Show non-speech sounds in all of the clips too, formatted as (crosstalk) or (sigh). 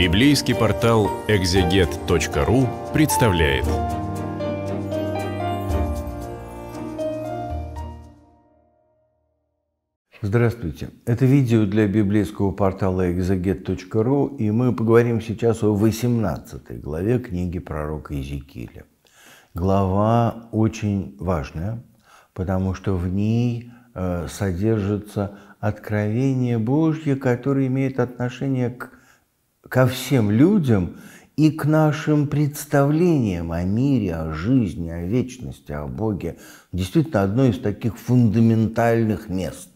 Библейский портал экзегет.ру представляет. Здравствуйте. Это видео для библейского портала экзегет.ру, и мы поговорим сейчас о 18 главе книги пророка Иезекииля. Глава очень важная, потому что в ней э, содержится откровение Божье, которое имеет отношение к ко всем людям и к нашим представлениям о мире, о жизни, о вечности, о Боге. Действительно, одно из таких фундаментальных мест.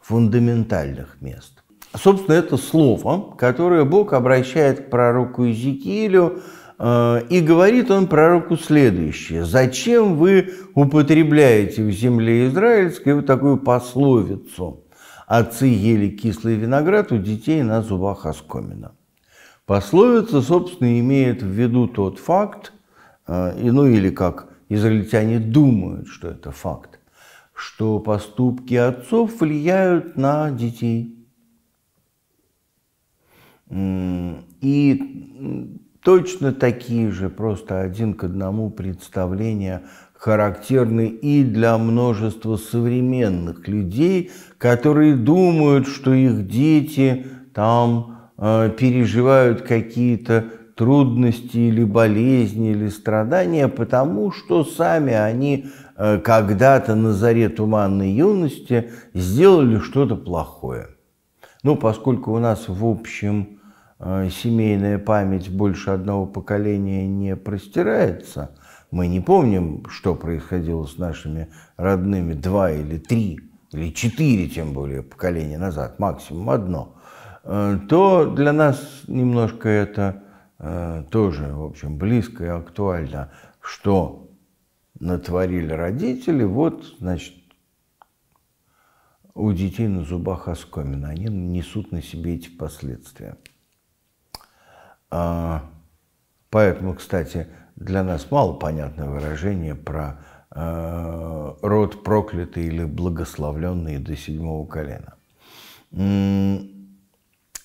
Фундаментальных мест. Собственно, это слово, которое Бог обращает к пророку Иезекиилю, э, и говорит он пророку следующее. «Зачем вы употребляете в земле израильской вот такую пословицу? Отцы ели кислый виноград, у детей на зубах оскомина». Пословица, собственно, имеет в виду тот факт, э, и, ну или как израильтяне думают, что это факт, что поступки отцов влияют на детей. И точно такие же, просто один к одному представления характерны и для множества современных людей, которые думают, что их дети там Э, переживают какие-то трудности или болезни или страдания, потому что сами они э, когда-то на заре туманной юности сделали что-то плохое. Ну, поскольку у нас в общем э, семейная память больше одного поколения не простирается, мы не помним, что происходило с нашими родными два или три или четыре, тем более, поколения назад, максимум одно – Э, то для нас немножко это э, тоже, в общем, близко и актуально, что натворили родители, вот, значит, у детей на зубах оскомина, они несут на себе эти последствия. А, поэтому, кстати, для нас мало понятно выражение про э, род проклятый или благословленный до седьмого колена.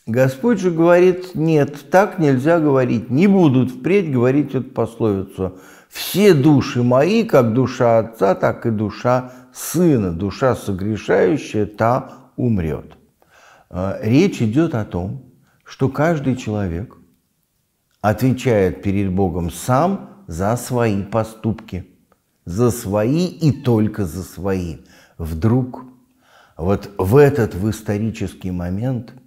Господь же говорит, нет, так нельзя говорить, не будут впредь говорить эту пословицу. Все души мои, как душа отца, так и душа сына, душа согрешающая, та умрет. А, речь идет о том, что каждый человек отвечает перед Богом сам за свои поступки, за свои и только за свои. Вдруг вот в этот в исторический момент –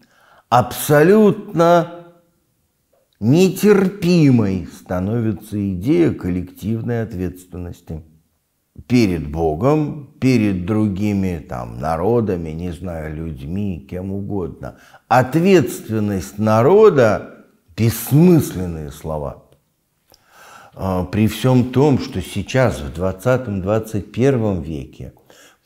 абсолютно нетерпимой становится идея коллективной ответственности перед Богом, перед другими там, народами, не знаю, людьми, кем угодно. Ответственность народа – бессмысленные слова. А, при всем том, что сейчас, в 20-21 веке,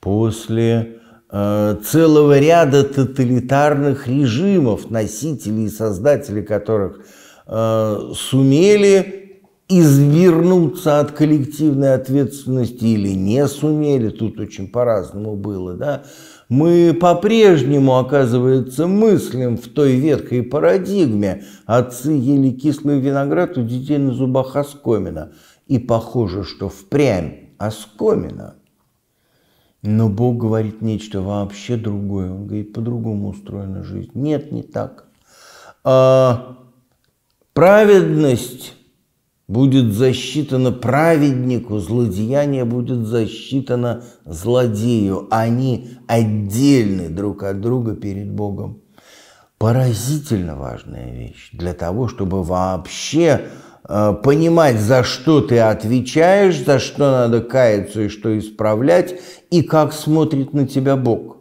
после Э, целого ряда тоталитарных режимов, носители и создатели которых э, сумели извернуться от коллективной ответственности или не сумели, тут очень по-разному было, да, мы по-прежнему, оказывается, мыслим в той ветхой парадигме «отцы ели кислый виноград, у детей на зубах оскомина». И похоже, что впрямь оскомина – но Бог говорит нечто вообще другое. Он говорит, по-другому устроена жизнь. Нет, не так. А праведность будет засчитана праведнику, злодеяние будет засчитано злодею. Они отдельны друг от друга перед Богом. Поразительно важная вещь для того, чтобы вообще Э, понимать, за что ты отвечаешь, за что надо каяться и что исправлять, и как смотрит на тебя Бог.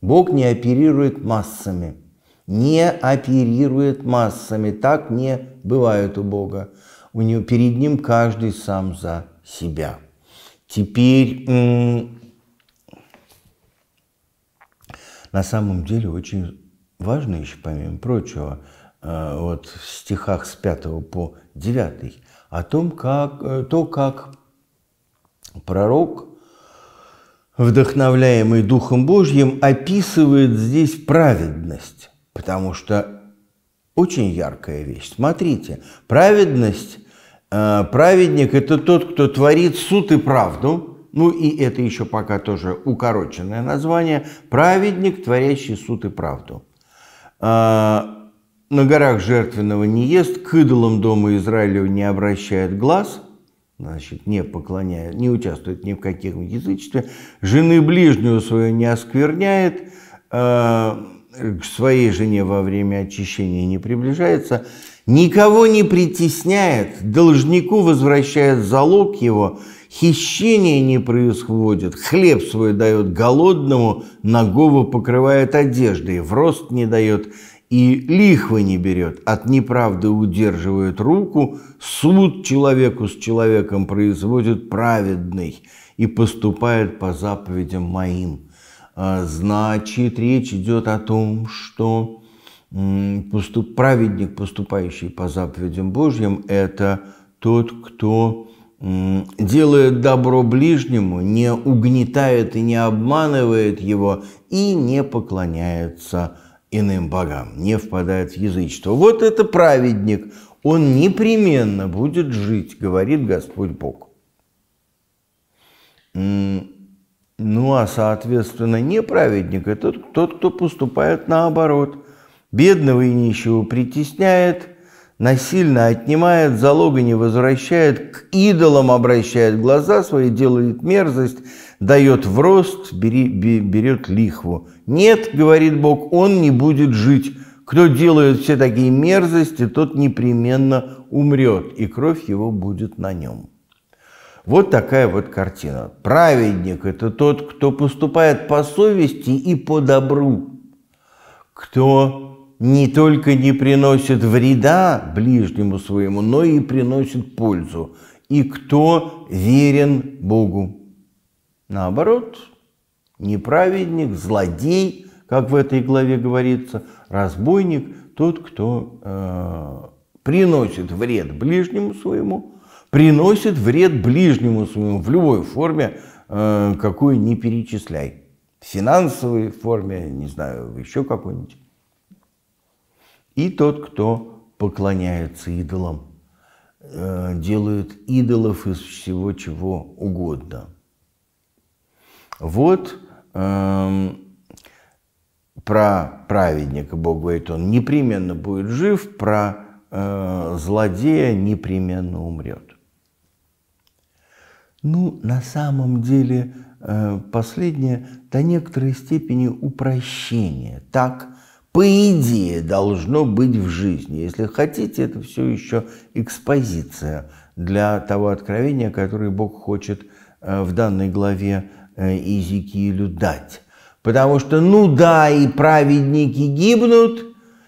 Бог не оперирует массами. Не оперирует массами. Так не бывает у Бога. У него, перед ним каждый сам за себя. Теперь на самом деле очень важно еще, помимо прочего, э, вот в стихах с 5 по 9, о том, как, э, то, как пророк, вдохновляемый Духом Божьим, описывает здесь праведность, потому что очень яркая вещь. Смотрите, праведность, э, праведник – это тот, кто творит суд и правду – ну и это еще пока тоже укороченное название, праведник, творящий суд и правду. А, на горах жертвенного не ест, к идолам дома Израилю не обращает глаз, значит, не поклоняет, не участвует ни в каких язычестве, жены ближнюю свою не оскверняет, э, к своей жене во время очищения не приближается, никого не притесняет, должнику возвращает залог его, хищение не происходит, хлеб свой дает голодному, ногого покрывает одеждой, в рост не дает – и лихвы не берет, от неправды удерживает руку, суд человеку с человеком производит праведный и поступает по заповедям моим. А, значит, речь идет о том, что поступ, праведник, поступающий по заповедям Божьим, это тот, кто делает добро ближнему, не угнетает и не обманывает его и не поклоняется Богу иным богам, не впадает в язычество. Вот это праведник, он непременно будет жить, говорит Господь Бог. Ну а соответственно неправедник – это тот, кто поступает наоборот. Бедного и нищего притесняет – насильно отнимает залога, не возвращает, к идолам обращает глаза свои, делает мерзость, дает в рост, бери, берет лихву. Нет, говорит Бог, он не будет жить. Кто делает все такие мерзости, тот непременно умрет, и кровь его будет на нем. Вот такая вот картина. Праведник – это тот, кто поступает по совести и по добру, кто не только не приносит вреда ближнему своему, но и приносит пользу. И кто верен Богу? Наоборот, неправедник, злодей, как в этой главе говорится, разбойник, тот, кто э, приносит вред ближнему своему, приносит вред ближнему своему в любой форме, э, какую не перечисляй. В финансовой форме, не знаю, еще какой-нибудь и тот, кто поклоняется идолам, э, делает идолов из всего чего угодно. Вот эм, про праведника Бог говорит, он непременно будет жив, про э, злодея непременно умрет. Ну, на самом деле, э, последнее до некоторой степени упрощение. Так по идее, должно быть в жизни. Если хотите, это все еще экспозиция для того откровения, которое Бог хочет э, в данной главе э, Иезекиилю дать. Потому что, ну да, и праведники гибнут,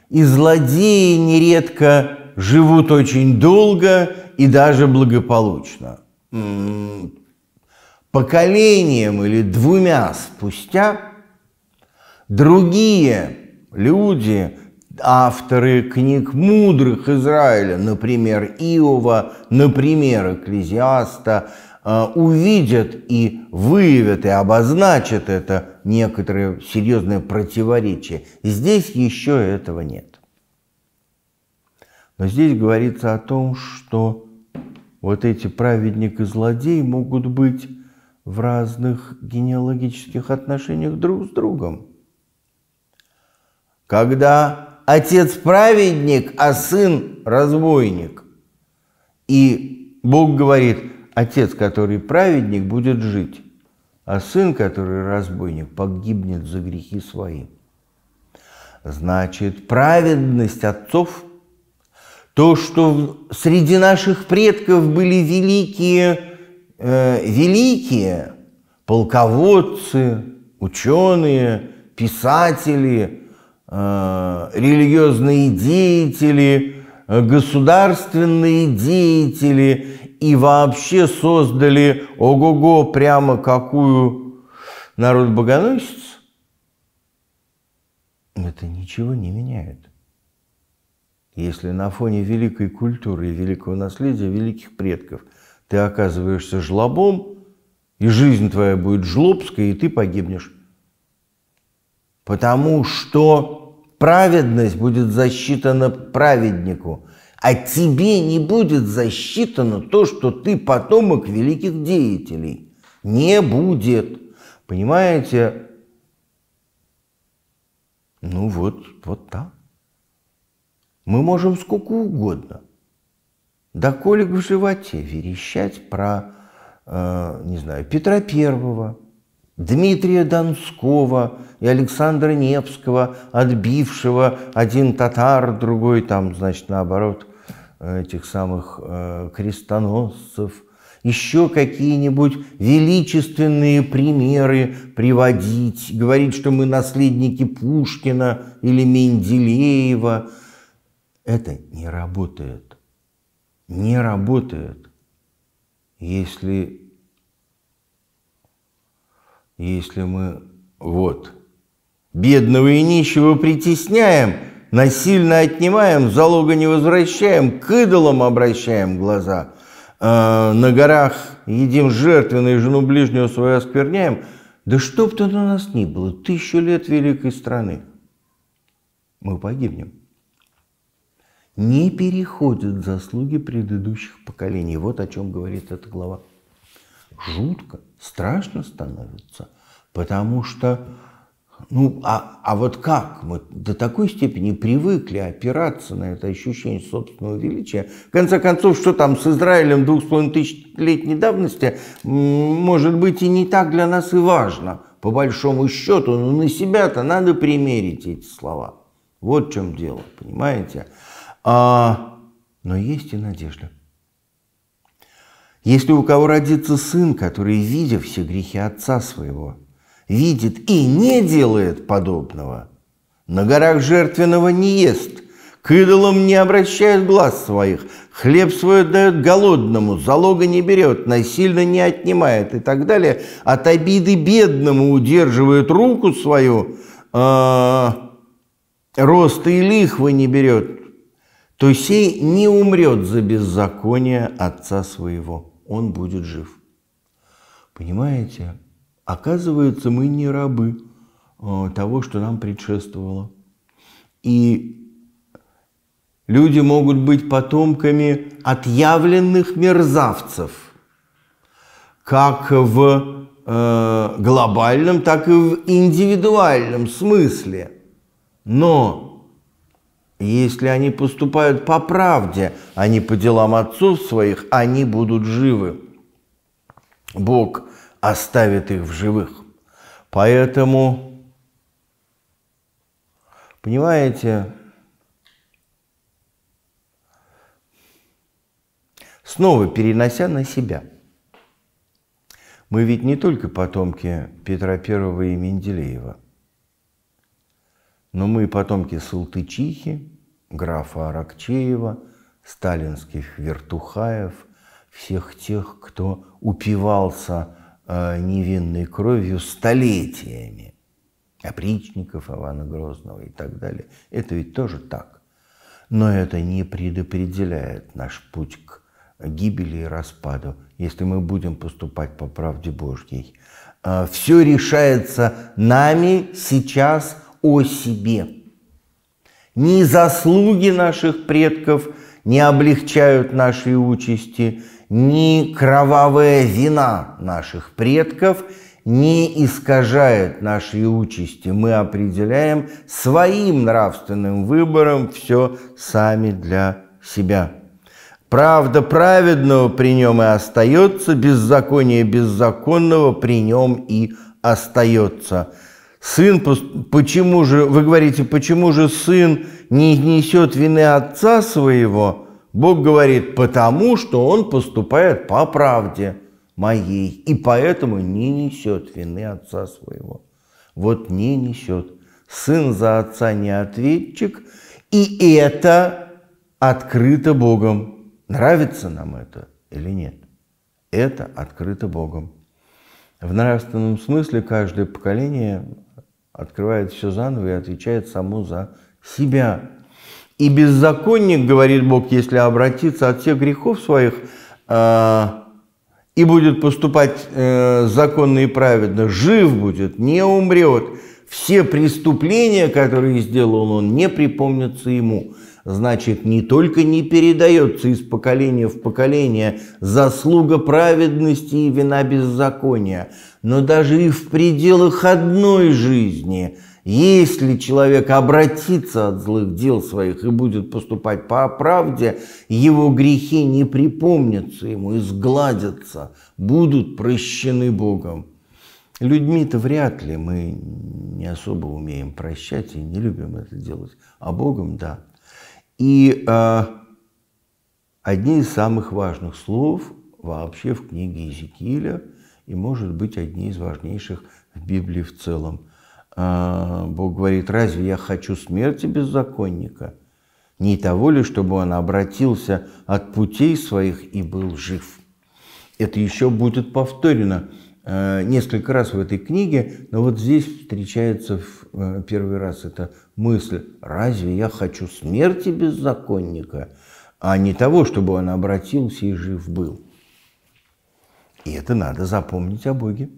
и злодеи нередко живут очень долго и даже благополучно. Поколением или двумя спустя другие люди, авторы книг мудрых Израиля, например, Иова, например, Экклезиаста, э, увидят и выявят, и обозначат это некоторые серьезные противоречия. Здесь еще этого нет. Но здесь говорится о том, что вот эти праведник и злодей могут быть в разных генеалогических отношениях друг с другом когда отец праведник, а сын разбойник. И Бог говорит, отец, который праведник, будет жить, а сын, который разбойник, погибнет за грехи свои. Значит, праведность отцов, то, что среди наших предков были великие, э, великие полководцы, ученые, писатели, Э, религиозные деятели, э, государственные деятели и вообще создали ого-го прямо какую народ богоносец, это ничего не меняет. Если на фоне великой культуры и великого наследия великих предков ты оказываешься жлобом, и жизнь твоя будет жлобская, и ты погибнешь. Потому что праведность будет засчитана праведнику, а тебе не будет засчитано то, что ты потомок великих деятелей. Не будет. Понимаете? Ну вот, вот так. Мы можем сколько угодно, да колик в животе, верещать про, э, не знаю, Петра Первого – Дмитрия Донского и Александра Невского, отбившего один татар, другой там, значит, наоборот, э, этих самых э, крестоносцев, еще какие-нибудь величественные примеры приводить, говорить, что мы наследники Пушкина или Менделеева. Это не работает. Не работает, если если мы вот бедного и нищего притесняем, насильно отнимаем, залога не возвращаем, к идолам обращаем глаза, э, на горах едим жертвенные, жену ближнего свою оскверняем, да что бы то на нас ни было, тысячу лет великой страны, мы погибнем. Не переходят заслуги предыдущих поколений. Вот о чем говорит эта глава жутко, страшно становится, потому что, ну, а, а вот как мы до такой степени привыкли опираться на это ощущение собственного величия, в конце концов, что там с Израилем двух с половиной тысяч летней давности, может быть, и не так для нас и важно, по большому счету, но ну, на себя-то надо примерить эти слова. Вот в чем дело, понимаете? А, но есть и надежда. Если у кого родится сын, который, видя все грехи отца своего, видит и не делает подобного, на горах жертвенного не ест, к идолам не обращает глаз своих, хлеб свой дает голодному, залога не берет, насильно не отнимает и так далее, от обиды бедному удерживает руку свою, э, а, роста и лихвы не берет, то сей не умрет за беззаконие отца своего он будет жив. Понимаете? Оказывается, мы не рабы э, того, что нам предшествовало. И люди могут быть потомками отъявленных мерзавцев, как в э, глобальном, так и в индивидуальном смысле. Но и если они поступают по правде, а не по делам отцов своих, они будут живы. Бог оставит их в живых. Поэтому, понимаете, снова перенося на себя. Мы ведь не только потомки Петра I и Менделеева – но мы потомки Салтычихи, графа Аракчеева, сталинских вертухаев, всех тех, кто упивался э, невинной кровью столетиями, опричников Ивана Грозного и так далее. Это ведь тоже так. Но это не предопределяет наш путь к гибели и распаду, если мы будем поступать по правде Божьей. Э, Все решается нами сейчас о себе. Ни заслуги наших предков не облегчают нашей участи, ни кровавая вина наших предков не искажает нашей участи. Мы определяем своим нравственным выбором все сами для себя. Правда праведного при нем и остается, беззаконие беззаконного при нем и остается сын, почему же, вы говорите, почему же сын не несет вины отца своего? Бог говорит, потому что он поступает по правде моей, и поэтому не несет вины отца своего. Вот не несет. Сын за отца не ответчик, и это открыто Богом. Нравится нам это или нет? Это открыто Богом. В нравственном смысле каждое поколение открывает все заново и отвечает саму за себя. И беззаконник, говорит Бог, если обратиться от всех грехов своих э, и будет поступать э, законно и праведно, жив будет, не умрет, все преступления, которые сделал он, не припомнятся ему значит, не только не передается из поколения в поколение заслуга праведности и вина беззакония, но даже и в пределах одной жизни, если человек обратится от злых дел своих и будет поступать по правде, его грехи не припомнятся ему, изгладятся, будут прощены Богом. Людьми-то вряд ли мы не особо умеем прощать и не любим это делать, а Богом – да. И э, одни из самых важных слов вообще в книге Иезекииля и, может быть, одни из важнейших в Библии в целом. Э, Бог говорит, разве я хочу смерти беззаконника? Не того ли, чтобы он обратился от путей своих и был жив? Это еще будет повторено Э, несколько раз в этой книге, но вот здесь встречается в э, первый раз эта мысль «Разве я хочу смерти беззаконника, а не того, чтобы он обратился и жив был?» И это надо запомнить о Боге.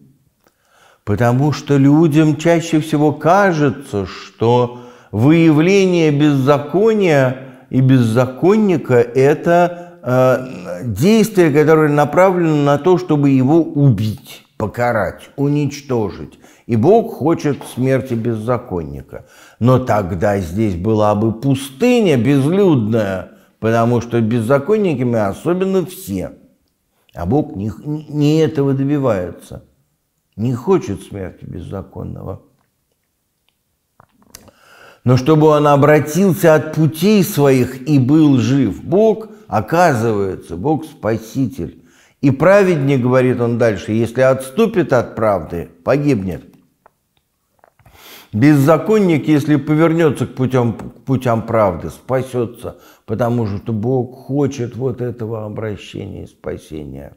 Потому что людям чаще всего кажется, что выявление беззакония и беззаконника – это э, действие, которое направлено на то, чтобы его убить покарать, уничтожить. И Бог хочет смерти беззаконника. Но тогда здесь была бы пустыня безлюдная, потому что беззаконниками особенно все. А Бог не, не этого добивается, не хочет смерти беззаконного. Но чтобы он обратился от путей своих и был жив, Бог, оказывается, Бог Спаситель, и праведник, говорит он дальше, если отступит от правды, погибнет. Беззаконник, если повернется к путям, к путям правды, спасется, потому что Бог хочет вот этого обращения и спасения.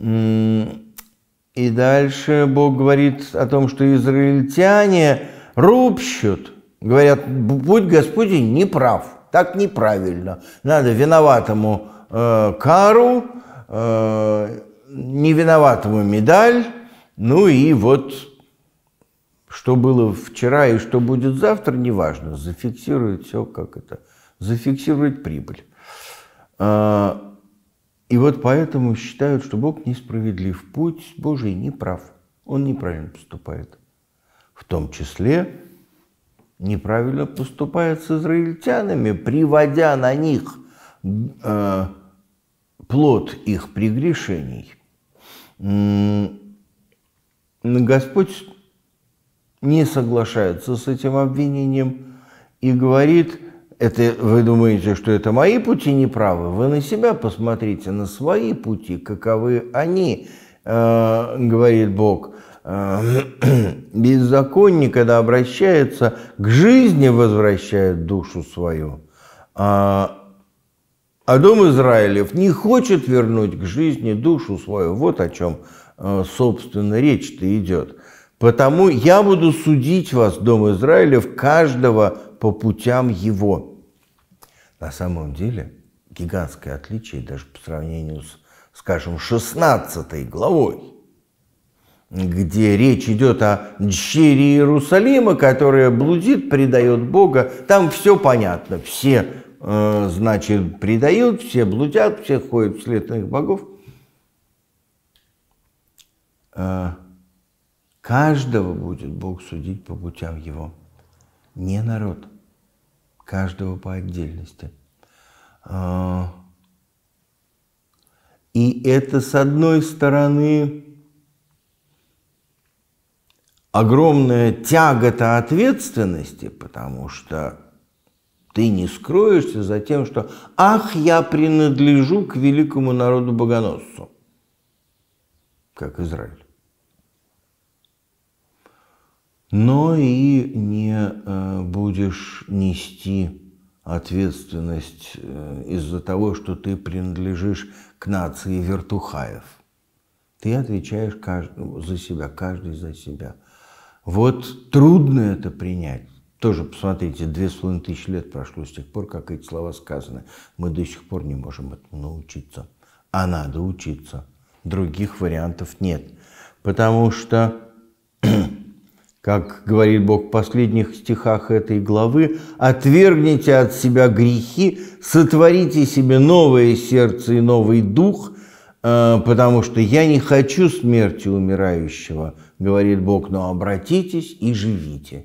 И дальше Бог говорит о том, что израильтяне рубщут, говорят, будь Господень неправ, так неправильно, надо виноватому э, кару, э, невиноватому медаль, ну и вот что было вчера и что будет завтра, неважно, зафиксирует все, как это, зафиксирует прибыль. Э, и вот поэтому считают, что Бог несправедлив, путь Божий неправ, он неправильно поступает. В том числе неправильно поступает с израильтянами, приводя на них э, плод их прегрешений, Господь не соглашается с этим обвинением и говорит, это вы думаете, что это мои пути неправы? Вы на себя посмотрите, на свои пути, каковы они, э, говорит Бог. Э, (clears throat) беззаконник, когда обращается к жизни, возвращает душу свою, а а дом Израилев не хочет вернуть к жизни душу свою. Вот о чем, э, собственно, речь-то идет. Потому я буду судить вас, дом Израилев, каждого по путям его. На самом деле гигантское отличие даже по сравнению с, скажем, 16 главой где речь идет о дщере Иерусалима, которая блудит, предает Бога, там все понятно, все Э, значит, предают, все блудят, все ходят вслед на богов. Э, каждого будет Бог судить по путям его. Не народ. Каждого по отдельности. Э, и это, с одной стороны, огромная тягота ответственности, потому что ты не скроешься за тем, что «Ах, я принадлежу к великому народу богоносцу», как Израиль. Но и не э, будешь нести ответственность э, из-за того, что ты принадлежишь к нации вертухаев. Ты отвечаешь кажд... за себя, каждый за себя. Вот трудно это принять. Тоже, посмотрите, две с половиной тысячи лет прошло с тех пор, как эти слова сказаны. Мы до сих пор не можем этому научиться. А надо учиться. Других вариантов нет. Потому что, (clears throat) как говорит Бог в последних стихах этой главы, «Отвергните от себя грехи, сотворите себе новое сердце и новый дух, э, потому что я не хочу смерти умирающего, говорит Бог, но обратитесь и живите».